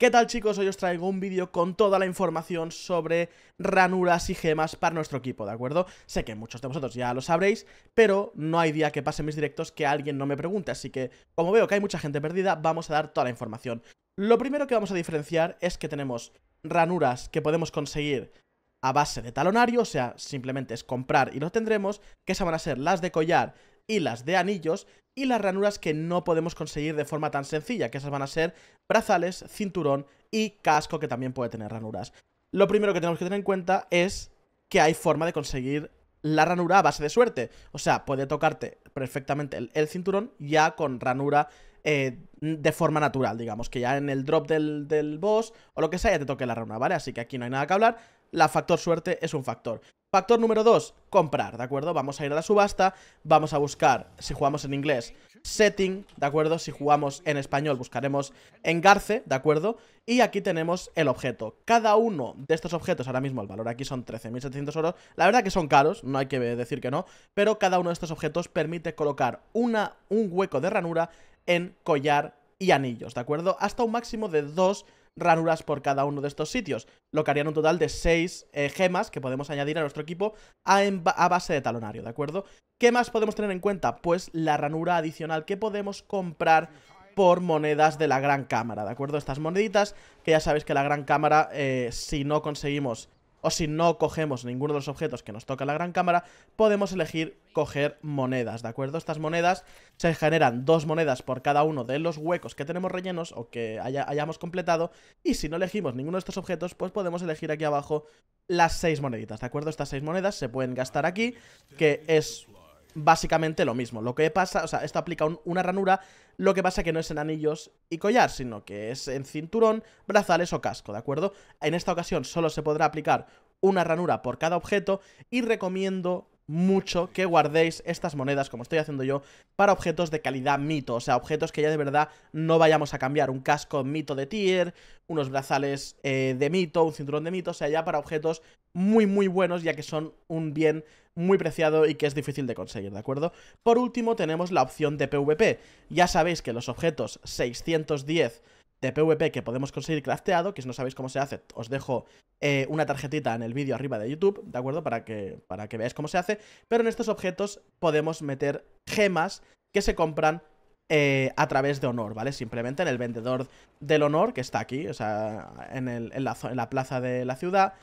¿Qué tal chicos? Hoy os traigo un vídeo con toda la información sobre ranuras y gemas para nuestro equipo, ¿de acuerdo? Sé que muchos de vosotros ya lo sabréis, pero no hay día que en mis directos que alguien no me pregunte, así que como veo que hay mucha gente perdida, vamos a dar toda la información. Lo primero que vamos a diferenciar es que tenemos ranuras que podemos conseguir a base de talonario, o sea, simplemente es comprar y lo tendremos, que esas van a ser las de collar y las de anillos y las ranuras que no podemos conseguir de forma tan sencilla, que esas van a ser brazales, cinturón y casco que también puede tener ranuras. Lo primero que tenemos que tener en cuenta es que hay forma de conseguir la ranura a base de suerte. O sea, puede tocarte perfectamente el, cinturón ya con ranura eh, de forma natural, digamos, que ya en el drop del, del boss o lo que sea ya te toque la ranura, ¿vale? Así que aquí no hay nada que hablar la factor suerte es un factor. Factor número 2, comprar, ¿de acuerdo? Vamos a ir a la subasta, vamos a buscar, si jugamos en inglés, setting, ¿de acuerdo? Si jugamos en español, buscaremos engarce, ¿de acuerdo? Y aquí tenemos el objeto. Cada uno de estos objetos, ahora mismo el valor aquí son 13.700 euros, la verdad que son caros, no hay que decir que no, pero cada uno de estos objetos permite colocar una, un hueco de ranura en collar y anillos, ¿de acuerdo? Hasta un máximo de dos ranuras por cada uno de estos sitios, lo que harían un total de 6 eh, gemas que podemos añadir a nuestro equipo a, base de talonario, ¿de acuerdo? ¿Qué más podemos tener en cuenta? Pues la ranura adicional que podemos comprar por monedas de la Gran Cámara, ¿de acuerdo? Estas moneditas que ya sabéis que la Gran Cámara, eh, si no conseguimos o si no cogemos ninguno de los objetos que nos toca la gran cámara, podemos elegir coger monedas, ¿de acuerdo? Estas monedas se generan dos monedas por cada uno de los huecos que tenemos rellenos o que hayamos completado, y si no elegimos ninguno de estos objetos, pues podemos elegir aquí abajo las seis moneditas, ¿de acuerdo? Estas seis monedas se pueden gastar aquí, que es básicamente lo mismo. Lo que pasa, o sea, esto aplica una ranura, lo que pasa que no es en anillos y collar, sino que es en cinturón, brazales o casco, ¿de acuerdo? En esta ocasión solo se podrá aplicar una ranura por cada objeto y recomiendo mucho que guardéis estas monedas, como estoy haciendo yo, para objetos de calidad mito, o sea, objetos que ya de verdad no vayamos a cambiar. Un casco mito de tier, unos brazales eh, de mito, un cinturón de mito, o sea, ya para objetos muy, muy buenos, ya que son un bien muy preciado y que es difícil de conseguir, ¿de acuerdo? Por último, tenemos la opción de PvP. Ya sabéis que los objetos 610 de PvP que podemos conseguir crafteado, que si no sabéis cómo se hace, os dejo eh, una tarjetita en el vídeo arriba de YouTube, ¿de acuerdo? Para que, para que veáis cómo se hace, pero en estos objetos podemos meter gemas que se compran eh, a través de honor, ¿vale? Simplemente en el vendedor del honor, que está aquí, o sea, en, el, en la plaza de la ciudad,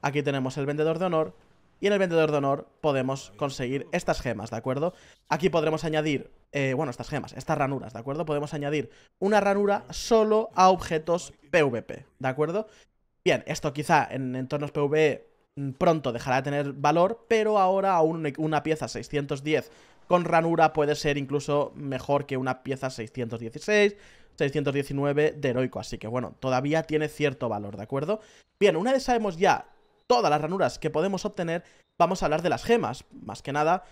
aquí tenemos el vendedor de honor, y en el vendedor de honor podemos conseguir estas gemas, ¿de acuerdo? Aquí podremos añadir eh, bueno, estas gemas, estas ranuras, ¿de acuerdo? Podemos añadir una ranura solo a objetos PvP, ¿de acuerdo? Bien, esto quizá en entornos PvE mm, pronto dejará de tener valor, pero ahora aún e, una pieza 610 con ranura puede ser incluso mejor que una pieza 616, 619 de heroico, así que bueno, todavía tiene cierto valor, ¿de acuerdo? Bien, una vez sabemos ya todas las ranuras que podemos obtener, vamos a hablar de las gemas, más que nada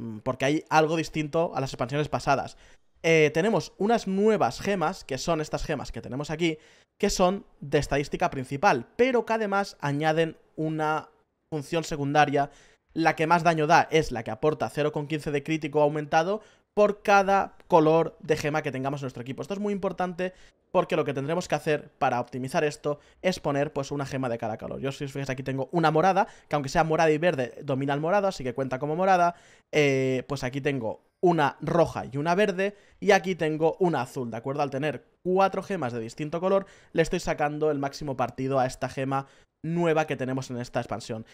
Mm, porque hay algo distinto a las expansiones pasadas. Eh, tenemos unas nuevas gemas, que son estas gemas que tenemos aquí, que son de estadística principal, pero que además añaden una función secundaria. La que más daño da es la que aporta 0,15 de crítico aumentado por cada color de gema que tengamos en nuestro equipo. Esto es muy importante porque lo que tendremos que hacer para optimizar esto es poner pues una gema de cada color. Yo si os fijáis aquí tengo una morada, que aunque sea morada y verde domina el morado, así que cuenta como morada. Eh, pues aquí tengo una roja y una verde y aquí tengo una azul, ¿de acuerdo? Al tener cuatro gemas de distinto color le estoy sacando el máximo partido a esta gema nueva que tenemos en esta expansión.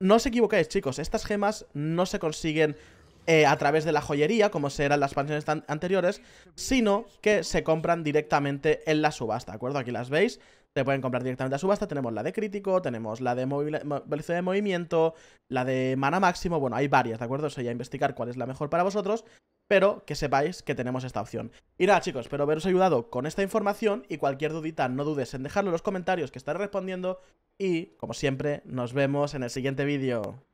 No os equivocáis, chicos, estas gemas no se consiguen eh, a través de la joyería, como se eran las expansiones anteriores, sino que se compran directamente en la subasta, ¿de acuerdo? Aquí las veis, se pueden comprar directamente a subasta. Tenemos la de crítico, tenemos la de velocidad de movimiento, la de mana máximo. Bueno, hay varias, ¿de acuerdo? Eso ya investigar cuál es la mejor para vosotros. Pero que sepáis que tenemos esta opción. Y nada, chicos, espero haberos ayudado con esta información. Y cualquier dudita, no dudes en dejarlo en los comentarios que estaré respondiendo. Y, como siempre, nos vemos en el siguiente vídeo.